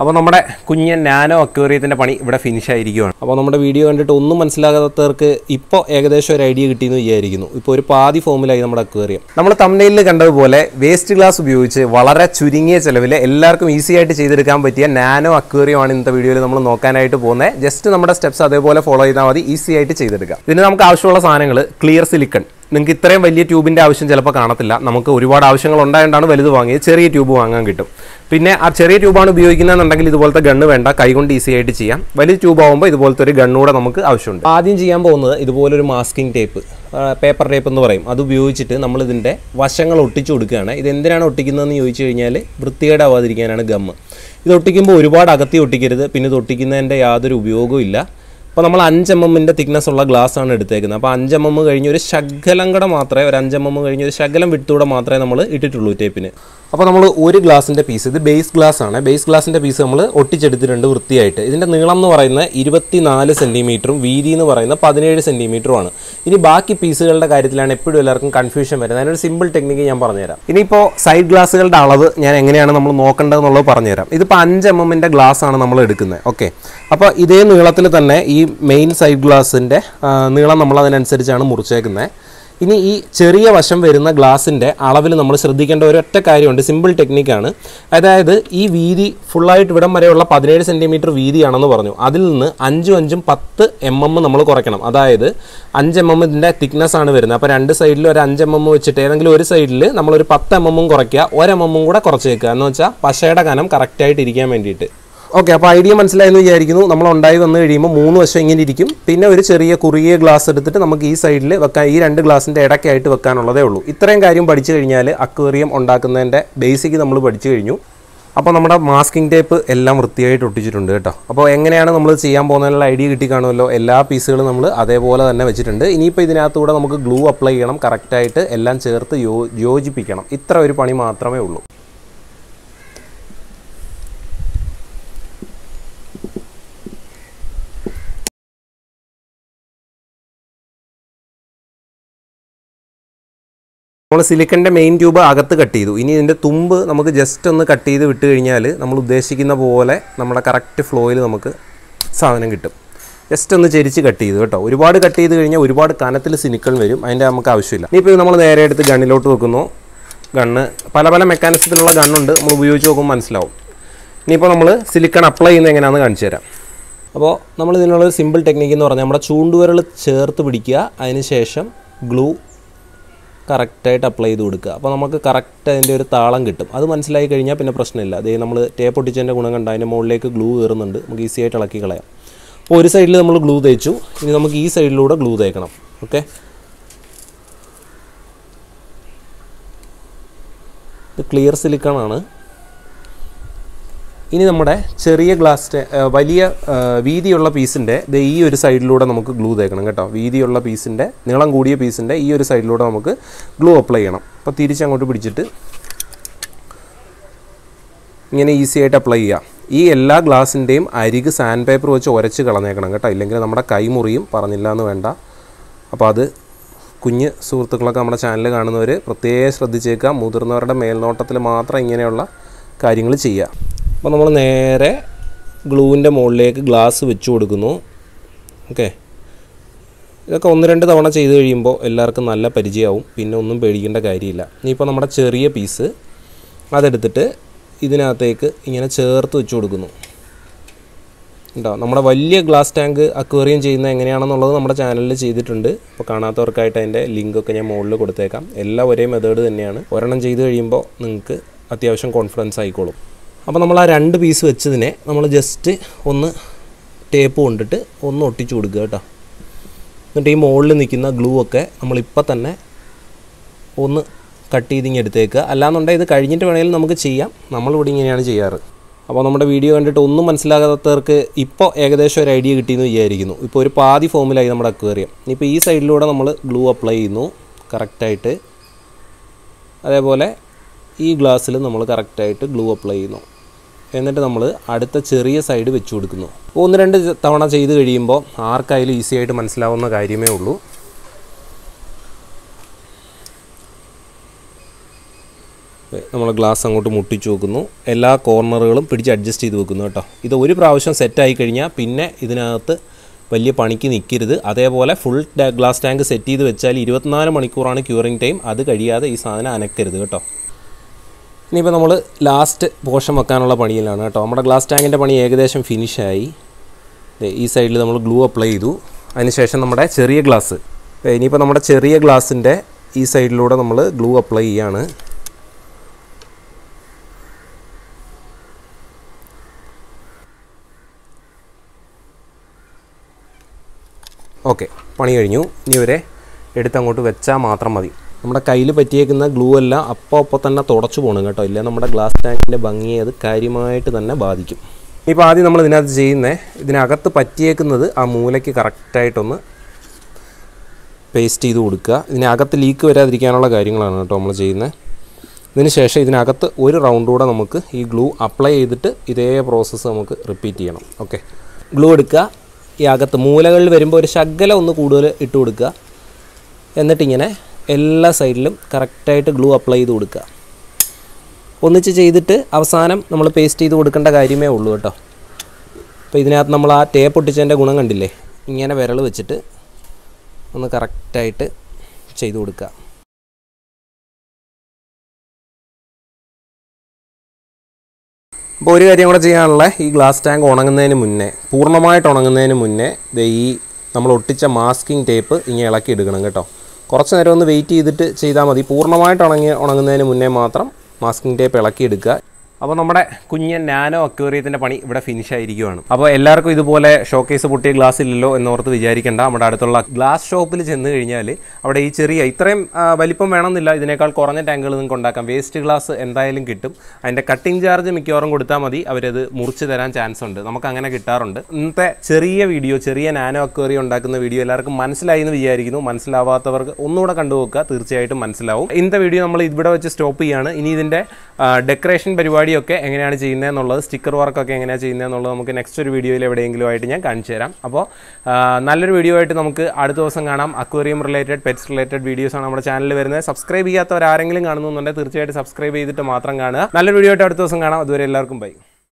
അപ്പോൾ നമ്മുടെ കുഞ്ഞൻ നാനോ അക്വേറിയത്തിൻ്റെ പണി ഇവിടെ ഫിനിഷ് ആയിരിക്കുകയാണ് അപ്പോൾ നമ്മുടെ വീഡിയോ കണ്ടിട്ട് ഒന്നും മനസ്സിലാകാത്തവർക്ക് ഇപ്പോൾ ഏകദേശം ഒരു ഐഡിയ കിട്ടിയെന്ന് വിചാരിക്കുന്നു ഇപ്പോൾ ഒരു പാതി ഫോമിലായി നമ്മുടെ അക്വേറിയം നമ്മൾ തമിഴിൽ കണ്ടതുപോലെ വേസ്റ്റ് ഗ്ലാസ് ഉപയോഗിച്ച് വളരെ ചുരുങ്ങിയ ചിലവിൽ എല്ലാവർക്കും ഈസി ആയിട്ട് ചെയ്തെടുക്കാൻ പറ്റിയ നാനോ അക്വേറിയമാണ് ഇന്നത്തെ വീഡിയോയിൽ നമ്മൾ നോക്കാനായിട്ട് പോകുന്നത് ജസ്റ്റ് നമ്മുടെ സ്റ്റെപ്സ് അതേപോലെ ഫോളോ ചെയ്താൽ മതി ഈസി ആയിട്ട് ചെയ്തെടുക്കാം ഇതിന് നമുക്ക് ആവശ്യമുള്ള സാധനങ്ങൾ ക്ലിയർ സിലിക്കൺ നിങ്ങൾക്ക് ഇത്രയും വലിയ ട്യൂബിൻ്റെ ആവശ്യം ചിലപ്പോൾ കാണത്തില്ല നമുക്ക് ഒരുപാട് ആവശ്യങ്ങൾ ഉണ്ടായതുകൊണ്ടാണ് വലുത് വാങ്ങിയത് ചെറിയ ട്യൂബ് വാങ്ങാൻ കിട്ടും പിന്നെ ആ ചെറിയ ട്യൂബാണ് ഉപയോഗിക്കുന്നതെന്നുണ്ടെങ്കിൽ ഇതുപോലത്തെ ഗണ്ണ് വേണ്ട കൈകൊണ്ട് ഈസി ആയിട്ട് ചെയ്യാം വലിയ ട്യൂബ് ആകുമ്പോൾ ഇതുപോലത്തെ ഒരു ഗണ്ണൂടെ നമുക്ക് ആവശ്യമുണ്ട് ആദ്യം ചെയ്യാൻ പോകുന്നത് ഇതുപോലൊരു മാസ്കിംഗ് ടേപ്പ് പേപ്പർ ടേപ്പ് എന്ന് പറയും അത് ഉപയോഗിച്ചിട്ട് നമ്മളിതിൻ്റെ വശങ്ങൾ ഒട്ടിച്ചു കൊടുക്കുകയാണ് ഇത് എന്തിനാണ് ഒട്ടിക്കുന്നതെന്ന് ചോദിച്ചു കഴിഞ്ഞാൽ വൃത്തികേടാവാതിരിക്കാനാണ് ഗമ്മ് ഇത് ഒട്ടിക്കുമ്പോൾ ഒരുപാട് അകത്തി ഒട്ടിക്കരുത് പിന്നെ ഇത് ഒട്ടിക്കുന്നതിൻ്റെ യാതൊരു ഉപയോഗവും ഇല്ല അപ്പോൾ നമ്മൾ അഞ്ച് എം എമ്മിൻ്റെ തിക്നെസ് ഉള്ള ഗ്ലാസ് ആണ് എടുത്തേക്കുന്നത് അപ്പോൾ അഞ്ച് എം എം കഴിഞ്ഞ് ഒരു ശകലം കൂടെ മാത്രമേ ഒരു അഞ്ച് എം എം കഴിഞ്ഞ് ഒരു ശകലം വിട്ടൂടെ മാത്രമേ നമ്മൾ ഇട്ടിട്ടുള്ളൂ ടേപ്പിന് അപ്പോൾ നമ്മൾ ഒരു ഗ്ലാസിൻ്റെ പീസ് ഇത് ബേസ് ഗ്ലാസ് ആണ് ബേസ് ഗ്ലാസിൻ്റെ പീസ് നമ്മൾ ഒട്ടിച്ചെടുത്തിട്ടുണ്ട് വൃത്തിയായിട്ട് ഇതിൻ്റെ നീളം എന്ന് പറയുന്നത് ഇരുപത്തിനാല് സെൻറ്റിമീറ്ററും വീതി എന്ന് പറയുന്നത് പതിനേഴ് സെൻറ്റിമീറ്ററുമാണ് ഇനി ബാക്കി പീസുകളുടെ കാര്യത്തിലാണ് എപ്പോഴും എല്ലാവർക്കും കൺഫ്യൂഷൻ വരുന്നത് അതിനൊരു സിമ്പിൾ ടെക്നിക്ക് ഞാൻ പറഞ്ഞുതരാം ഇനിയിപ്പോൾ സൈഡ് ഗ്ലാസുകളുടെ അളവ് ഞാൻ എങ്ങനെയാണ് നമ്മൾ നോക്കേണ്ടതെന്നുള്ളത് പറഞ്ഞുതരാം ഇതിപ്പോൾ അഞ്ച് എം എമ്മിൻ്റെ ഗ്ലാസ് ആണ് നമ്മൾ എടുക്കുന്നത് ഓക്കെ അപ്പോൾ ഇതേ നീളത്തിൽ തന്നെ ഈ മെയിൻ സൈഡ് ഗ്ലാസിൻ്റെ നീളം നമ്മൾ അതിനനുസരിച്ചാണ് മുറിച്ചേക്കുന്നത് ഇനി ഈ ചെറിയ വശം വരുന്ന ഗ്ലാസിൻ്റെ അളവിൽ നമ്മൾ ശ്രദ്ധിക്കേണ്ട ഒരൊറ്റ കാര്യമുണ്ട് സിമ്പിൾ ടെക്നിക്കാണ് അതായത് ഈ വീതി ഫുള്ളായിട്ട് ഇവിടം വരെയുള്ള പതിനേഴ് സെൻറ്റിമീറ്റർ വീതിയാണെന്ന് പറഞ്ഞു അതിൽ നിന്ന് അഞ്ചും അഞ്ചും പത്ത് എം എം നമ്മൾ കുറയ്ക്കണം അതായത് അഞ്ച് എം എം ഇതിൻ്റെ തിക്നെസ് ആണ് വരുന്നത് അപ്പോൾ രണ്ട് സൈഡിൽ ഒരു അഞ്ച് എം എം വെച്ചിട്ട് ഏതെങ്കിലും ഒരു സൈഡിൽ നമ്മളൊരു പത്ത് എം എമ്മും കുറയ്ക്കുക ഒരു എം എമ്മും കൂടെ കുറച്ചേക്കുക എന്ന് വെച്ചാൽ പശയുടെ കനം കറക്റ്റായിട്ട് ഇരിക്കാൻ വേണ്ടിയിട്ട് ഓക്കെ അപ്പോൾ ഐഡിയ മനസ്സിലായെന്ന് വിചാരിക്കുന്നു നമ്മൾ ഉണ്ടായി വന്ന് കഴിയുമ്പോൾ മൂന്ന് വശം ഇങ്ങനെ ഇരിക്കും പിന്നെ ഒരു ചെറിയ കുറിയ ഗ്ലാസ് എടുത്തിട്ട് നമുക്ക് ഈ സൈഡിൽ വെക്കാൻ ഈ രണ്ട് ഗ്ലാസിൻ്റെ ഇടയ്ക്കായിട്ട് വെക്കാനുള്ളതേ ഉള്ളൂ ഇത്രയും കാര്യം പഠിച്ചു കഴിഞ്ഞാൽ അക്വേറിയം ഉണ്ടാക്കുന്നതിൻ്റെ ബേസിക് നമ്മൾ പഠിച്ചു കഴിഞ്ഞു അപ്പോൾ നമ്മുടെ മാസ്കിംഗ് ടേപ്പ് എല്ലാം വൃത്തിയായിട്ട് ഒട്ടിച്ചിട്ടുണ്ട് കേട്ടോ അപ്പോൾ എങ്ങനെയാണ് നമ്മൾ ചെയ്യാൻ പോകുന്നതിനുള്ള ഐഡിയ കിട്ടി കാണുമല്ലോ എല്ലാ പീസുകളും നമ്മൾ അതേപോലെ തന്നെ വെച്ചിട്ടുണ്ട് ഇനിയിപ്പോൾ ഇതിനകത്തുകൂടെ നമുക്ക് ഗ്ലൂ അപ്ലൈ ചെയ്യണം കറക്റ്റായിട്ട് എല്ലാം ചേർത്ത് യോജിപ്പിക്കണം ഇത്ര ഒരു പണി മാത്രമേ ഉള്ളൂ നമ്മൾ സിലിക്കൻ്റെ മെയിൻ ട്യൂബ് അകത്ത് കട്ട് ചെയ്തു ഇനി ഇതിൻ്റെ തുമ്പ് നമുക്ക് ജസ്റ്റ് ഒന്ന് കട്ട് ചെയ്ത് വിട്ട് കഴിഞ്ഞാൽ നമ്മൾ ഉദ്ദേശിക്കുന്ന പോലെ നമ്മുടെ കറക്റ്റ് ഫ്ലോയിൽ നമുക്ക് സാധനം കിട്ടും ജസ്റ്റ് ഒന്ന് ചെരിച്ച് കട്ട് ചെയ്തു കേട്ടോ ഒരുപാട് കട്ട് ചെയ്ത് കഴിഞ്ഞാൽ ഒരുപാട് കനത്തിൽ സിനിക്കൾ വരും അതിൻ്റെ നമുക്ക് ആവശ്യമില്ല ഇനിയിപ്പോൾ നമ്മൾ നേരെ എടുത്ത് ഗണ്ണിലോട്ട് വെക്കുന്നു ഗണ്ണ് പല പല മെക്കാനിസത്തിലുള്ള ഗണ്ണുണ്ട് നമ്മൾ ഉപയോഗിച്ച് നോക്കുമ്പോൾ മനസ്സിലാവും ഇനിയിപ്പോൾ നമ്മൾ സിലിക്കൺ അപ്ലൈ ചെയ്യുന്നത് എങ്ങനെയാണെന്ന് കാണിച്ചു തരാം അപ്പോൾ നമ്മൾ ഇതിനുള്ള ഒരു സിമ്പിൾ ടെക്നിക്ക് എന്ന് പറഞ്ഞാൽ നമ്മുടെ ചൂണ്ടുവിരൽ ചേർത്ത് പിടിക്കുക അതിന് ശേഷം ഗ്ലൂ കറക്റ്റായിട്ട് അപ്ലൈ ചെയ്ത് കൊടുക്കുക അപ്പോൾ നമുക്ക് കറക്റ്റ് അതിൻ്റെ ഒരു താളം കിട്ടും അത് മനസ്സിലായി കഴിഞ്ഞാൽ പിന്നെ പ്രശ്നമില്ല അതേ നമ്മൾ ടേപ്പ് ഒട്ടിച്ചതിൻ്റെ ഗുണം കണ്ട അതിൻ്റെ മുകളിലേക്ക് ഗ്ലൂ കയറുന്നുണ്ട് നമുക്ക് ഈസി ആയിട്ട് ഇളക്കി കളയാം അപ്പോൾ ഒരു സൈഡിൽ നമ്മൾ ഗ്ലൂ തേച്ചു ഇനി നമുക്ക് ഈ സൈഡിലൂടെ ഗ്ലൂ തേക്കണം ഓക്കെ ഇത് ക്ലിയർ സിലിക്കണാണ് ഇനി നമ്മുടെ ചെറിയ ഗ്ലാസിൻ്റെ വലിയ വീതിയുള്ള പീസിൻ്റെ ഈ ഒരു സൈഡിലൂടെ നമുക്ക് ഗ്ലൂ തേക്കണം കേട്ടോ വീതിയുള്ള പീസിൻ്റെ നീളം കൂടിയ പീസിൻ്റെ ഈ ഒരു സൈഡിലൂടെ നമുക്ക് ഗ്ലൂ അപ്ലൈ ചെയ്യണം അപ്പോൾ തിരിച്ചങ്ങോട്ട് പിടിച്ചിട്ട് ഇങ്ങനെ ഈസി ആയിട്ട് അപ്ലൈ ചെയ്യാം ഈ എല്ലാ ഗ്ലാസിൻ്റെയും അരിക് സാൻഡ് പേപ്പർ വെച്ച് ഉരച്ച് കളഞ്ഞേക്കണം കേട്ടോ ഇല്ലെങ്കിൽ നമ്മുടെ കൈ മുറിയും പറഞ്ഞില്ല എന്ന് വേണ്ട അപ്പോൾ അത് കുഞ്ഞ് സുഹൃത്തുക്കളൊക്കെ നമ്മുടെ ചാനൽ കാണുന്നവർ പ്രത്യേകം ശ്രദ്ധിച്ചേക്കുക മുതിർന്നവരുടെ മേൽനോട്ടത്തിൽ മാത്രം ഇങ്ങനെയുള്ള കാര്യങ്ങൾ ചെയ്യുക അപ്പോൾ നമ്മൾ നേരെ ഗ്ലൂവിൻ്റെ മുകളിലേക്ക് ഗ്ലാസ് വെച്ച് കൊടുക്കുന്നു ഓക്കെ ഇതൊക്കെ ഒന്ന് രണ്ട് തവണ ചെയ്ത് കഴിയുമ്പോൾ എല്ലാവർക്കും നല്ല പരിചയമാവും പിന്നെ ഒന്നും പേടിക്കേണ്ട കാര്യമില്ല ഇനിയിപ്പോൾ നമ്മുടെ ചെറിയ പീസ് അതെടുത്തിട്ട് ഇതിനകത്തേക്ക് ഇങ്ങനെ ചേർത്ത് വെച്ച് കൊടുക്കുന്നു ഉണ്ടോ നമ്മുടെ വലിയ ഗ്ലാസ് ടാങ്ക് അക്വേറിയം ചെയ്യുന്നത് എങ്ങനെയാണെന്നുള്ളത് നമ്മുടെ ചാനലിൽ ചെയ്തിട്ടുണ്ട് അപ്പോൾ കാണാത്തവർക്കായിട്ട് അതിൻ്റെ ലിങ്കൊക്കെ ഞാൻ മുകളിൽ കൊടുത്തേക്കാം എല്ലാം ഒരേ മെത്തേഡ് തന്നെയാണ് ഒരെണ്ണം ചെയ്ത് കഴിയുമ്പോൾ നിങ്ങൾക്ക് അത്യാവശ്യം കോൺഫിഡൻസ് ആയിക്കോളും അപ്പോൾ നമ്മൾ ആ രണ്ട് പീസ് വെച്ചതിനെ നമ്മൾ ജസ്റ്റ് ഒന്ന് ടേപ്പ് കൊണ്ടിട്ട് ഒന്ന് ഒട്ടിച്ചു കൊടുക്കുക കേട്ടോ എന്നിട്ട് ഈ മുകളിൽ നിൽക്കുന്ന ഗ്ലൂ ഒക്കെ നമ്മളിപ്പോൾ തന്നെ ഒന്ന് കട്ട് ചെയ്തിങ്ങി എടുത്തേക്കുക അല്ലാന്നുണ്ടെങ്കിൽ ഇത് കഴിഞ്ഞിട്ട് വേണമെങ്കിലും നമുക്ക് ചെയ്യാം നമ്മളിവിടെ ഇങ്ങനെയാണ് ചെയ്യാറ് അപ്പോൾ നമ്മുടെ വീഡിയോ കണ്ടിട്ട് ഒന്നും മനസ്സിലാകാത്തവർക്ക് ഇപ്പോൾ ഏകദേശം ഒരു ഐഡിയ കിട്ടിയെന്ന് വിചാരിക്കുന്നു ഇപ്പോൾ ഒരു പാതി ഫോമിലായി നമ്മുടെ അക്വേറിയം ഇപ്പോൾ ഈ സൈഡിലൂടെ നമ്മൾ ഗ്ലൂ അപ്ലൈ ചെയ്യുന്നു കറക്റ്റായിട്ട് അതേപോലെ ഈ ഗ്ലാസ്സിൽ നമ്മൾ കറക്റ്റായിട്ട് ഗ്ലൂ അപ്ലൈ ചെയ്യുന്നു എന്നിട്ട് നമ്മൾ അടുത്ത ചെറിയ സൈഡ് വെച്ച് കൊടുക്കുന്നു ഒന്ന് രണ്ട് തവണ ചെയ്ത് കഴിയുമ്പോൾ ആർക്കായാലും ഈസി ആയിട്ട് മനസ്സിലാവുന്ന കാര്യമേ ഉള്ളൂ നമ്മൾ ഗ്ലാസ് അങ്ങോട്ട് മുട്ടിച്ചു വെക്കുന്നു എല്ലാ കോർണറുകളും പിടിച്ച് അഡ്ജസ്റ്റ് ചെയ്ത് വെക്കുന്നു കേട്ടോ ഇത് ഒരു പ്രാവശ്യം സെറ്റായി കഴിഞ്ഞാൽ പിന്നെ ഇതിനകത്ത് വലിയ പണിക്ക് നിൽക്കരുത് അതേപോലെ ഫുൾ ഗ്ലാസ് ടാങ്ക് സെറ്റ് ചെയ്ത് വെച്ചാൽ ഇരുപത്തിനാല് മണിക്കൂറാണ് ക്യൂറിങ് ടൈം അത് കഴിയാതെ ഈ സാധനം അനക്കരുത് കേട്ടോ ഇനിയിപ്പോൾ നമ്മൾ ലാസ്റ്റ് പോർഷൻ വെക്കാനുള്ള പണിയിലാണ് കേട്ടോ നമ്മുടെ ഗ്ലാസ് ടാങ്കിൻ്റെ പണി ഏകദേശം ഫിനിഷായി ഈ സൈഡിൽ നമ്മൾ ഗ്ലൂ അപ്ലൈ ചെയ്തു അതിനുശേഷം നമ്മുടെ ചെറിയ ഗ്ലാസ് ഇനിയിപ്പോൾ നമ്മുടെ ചെറിയ ഗ്ലാസിൻ്റെ ഈ സൈഡിലൂടെ നമ്മൾ ഗ്ലൂ അപ്ലൈ ചെയ്യാണ് ഓക്കെ പണി കഴിഞ്ഞു ഇനി ഇവരെ എടുത്തങ്ങോട്ട് വെച്ചാൽ മാത്രം മതി നമ്മുടെ കയ്യിൽ പറ്റിയേക്കുന്ന ഗ്ലൂ എല്ലാം അപ്പോൾ അപ്പോൾ തന്നെ തുടച്ചു പോകണം കേട്ടോ ഇല്ല നമ്മുടെ ഗ്ലാസ് ടാങ്കിൻ്റെ ഭംഗിയെ അത് കാര്യമായിട്ട് തന്നെ ബാധിക്കും ഇപ്പോൾ ആദ്യം നമ്മൾ ഇതിനകത്ത് ചെയ്യുന്നത് ഇതിനകത്ത് പറ്റിയേക്കുന്നത് ആ മൂലയ്ക്ക് കറക്റ്റായിട്ടൊന്ന് പേസ്റ്റ് ചെയ്ത് കൊടുക്കുക ഇതിനകത്ത് ലീക്ക് വരാതിരിക്കാനുള്ള കാര്യങ്ങളാണ് കേട്ടോ നമ്മൾ ചെയ്യുന്നത് ഇതിന് ശേഷം ഇതിനകത്ത് ഒരു റൗണ്ട് കൂടെ നമുക്ക് ഈ ഗ്ലൂ അപ്ലൈ ചെയ്തിട്ട് ഇതേ പ്രോസസ്സ് നമുക്ക് റിപ്പീറ്റ് ചെയ്യണം ഓക്കെ ഗ്ലൂ എടുക്കുക ഈ അകത്ത് മൂലകളിൽ വരുമ്പോൾ ഒരു ശകലം ഒന്ന് കൂടുതൽ ഇട്ട് കൊടുക്കുക എന്നിട്ടിങ്ങനെ എല്ലാ സൈഡിലും കറക്റ്റായിട്ട് ഗ്ലൂ അപ്ലൈ ചെയ്ത് കൊടുക്കുക ഒന്നിച്ച് ചെയ്തിട്ട് അവസാനം നമ്മൾ പേസ്റ്റ് ചെയ്ത് കൊടുക്കേണ്ട കാര്യമേ ഉള്ളൂ കേട്ടോ അപ്പോൾ ഇതിനകത്ത് നമ്മൾ ആ ടേപ്പ് ഒട്ടിച്ചതിൻ്റെ ഗുണം കണ്ടില്ലേ ഇങ്ങനെ വിരൽ വെച്ചിട്ട് ഒന്ന് കറക്റ്റായിട്ട് ചെയ്ത് കൊടുക്കുക അപ്പോൾ ഒരു കാര്യം കൂടെ ചെയ്യാനുള്ള ഈ ഗ്ലാസ് ടാങ്ക് ഉണങ്ങുന്നതിന് മുന്നേ പൂർണ്ണമായിട്ട് ഉണങ്ങുന്നതിന് മുന്നേ ഈ നമ്മൾ ഒട്ടിച്ച മാസ്കിംഗ് ടേപ്പ് ഇങ്ങനെ ഇളക്കി എടുക്കണം കേട്ടോ കുറച്ച് നേരം ഒന്ന് വെയിറ്റ് ചെയ്തിട്ട് ചെയ്താൽ മതി പൂർണ്ണമായിട്ട് ഉണങ്ങി ഉണങ്ങുന്നതിന് മുന്നേ മാത്രം മാസ്കിംഗ് ടേപ്പ് ഇളക്കിയെടുക്കുക അപ്പോൾ നമ്മുടെ കുഞ്ഞൻ നാനോ അക്വേറിയത്തിൻ്റെ പണി ഇവിടെ ഫിനിഷ് ആയിരിക്കുവാണ് അപ്പോൾ എല്ലാവർക്കും ഇതുപോലെ ഷോക്കേസ് പൊട്ടിയ ഗ്ലാസ് ഇല്ലല്ലോ എന്നോർത്ത് വിചാരിക്കേണ്ട നമ്മുടെ അടുത്തുള്ള ഗ്ലാസ് ഷോപ്പിൽ ചെന്ന് കഴിഞ്ഞാൽ അവിടെ ഈ ചെറിയ ഇത്രയും വലിപ്പം വേണമെന്നില്ല ഇതിനേക്കാൾ കുറഞ്ഞ ടാങ്കുകൾ നിങ്ങൾക്ക് ഉണ്ടാക്കാം വേസ്റ്റ് ഗ്ലാസ് എന്തായാലും കിട്ടും അതിൻ്റെ കട്ടിംഗ് ചാർജ് മിക്കവാറും കൊടുത്താൽ മതി അവരത് മുറിച്ച് തരാൻ ചാൻസ് ഉണ്ട് നമുക്ക് അങ്ങനെ കിട്ടാറുണ്ട് ഇന്നത്തെ ചെറിയ വീഡിയോ ചെറിയ നാനോ അക്വേറിയം ഉണ്ടാക്കുന്ന വീഡിയോ എല്ലാവർക്കും മനസ്സിലായി എന്ന് വിചാരിക്കുന്നു മനസ്സിലാവാത്തവർക്ക് ഒന്നുകൂടെ കണ്ടുപോക്കുക തീർച്ചയായിട്ടും മനസ്സിലാവും ഇന്നത്തെ വീഡിയോ നമ്മൾ ഇവിടെ വെച്ച് സ്റ്റോപ്പ് ചെയ്യുകയാണ് ഇനി ഇതിൻ്റെ ഡെക്കറേഷൻ പരിപാടി ഒക്കെ എങ്ങനെയാണ് ചെയ്യുന്നത് എന്നുള്ളത് സ്റ്റിക്കർ വർക്കൊക്കെ എങ്ങനെയാണ് ചെയ്യുന്നത് എന്നുള്ളത് നമുക്ക് നെക്സ്റ്റ് ഒരു വീഡിയോയിൽ എവിടെയെങ്കിലും ആയിട്ട് ഞാൻ കാണിച്ചു തരാം അപ്പോൾ നല്ലൊരു വീഡിയോ ആയിട്ട് നമുക്ക് അടുത്ത ദിവസം കാണാം അക്വേറിയം റിലേറ്റഡ് പെറ്റ്സ് റിലേറ്റഡ് വീഡിയോസാണ് നമ്മുടെ ചാനലിൽ വരുന്നത് സബ്സ്ക്രൈബ് ചെയ്യാത്തവരാരെങ്കിലും കാണുന്നുണ്ടെങ്കിൽ തീർച്ചയായിട്ടും സബ്സ്ക്രൈബ് ചെയ്തിട്ട് മാത്രം കാണുക നല്ലൊരു വീഡിയോ ആയിട്ട് അടുത്ത ദിവസം കാണാം അതുവരെ എല്ലാവർക്കും ബൈ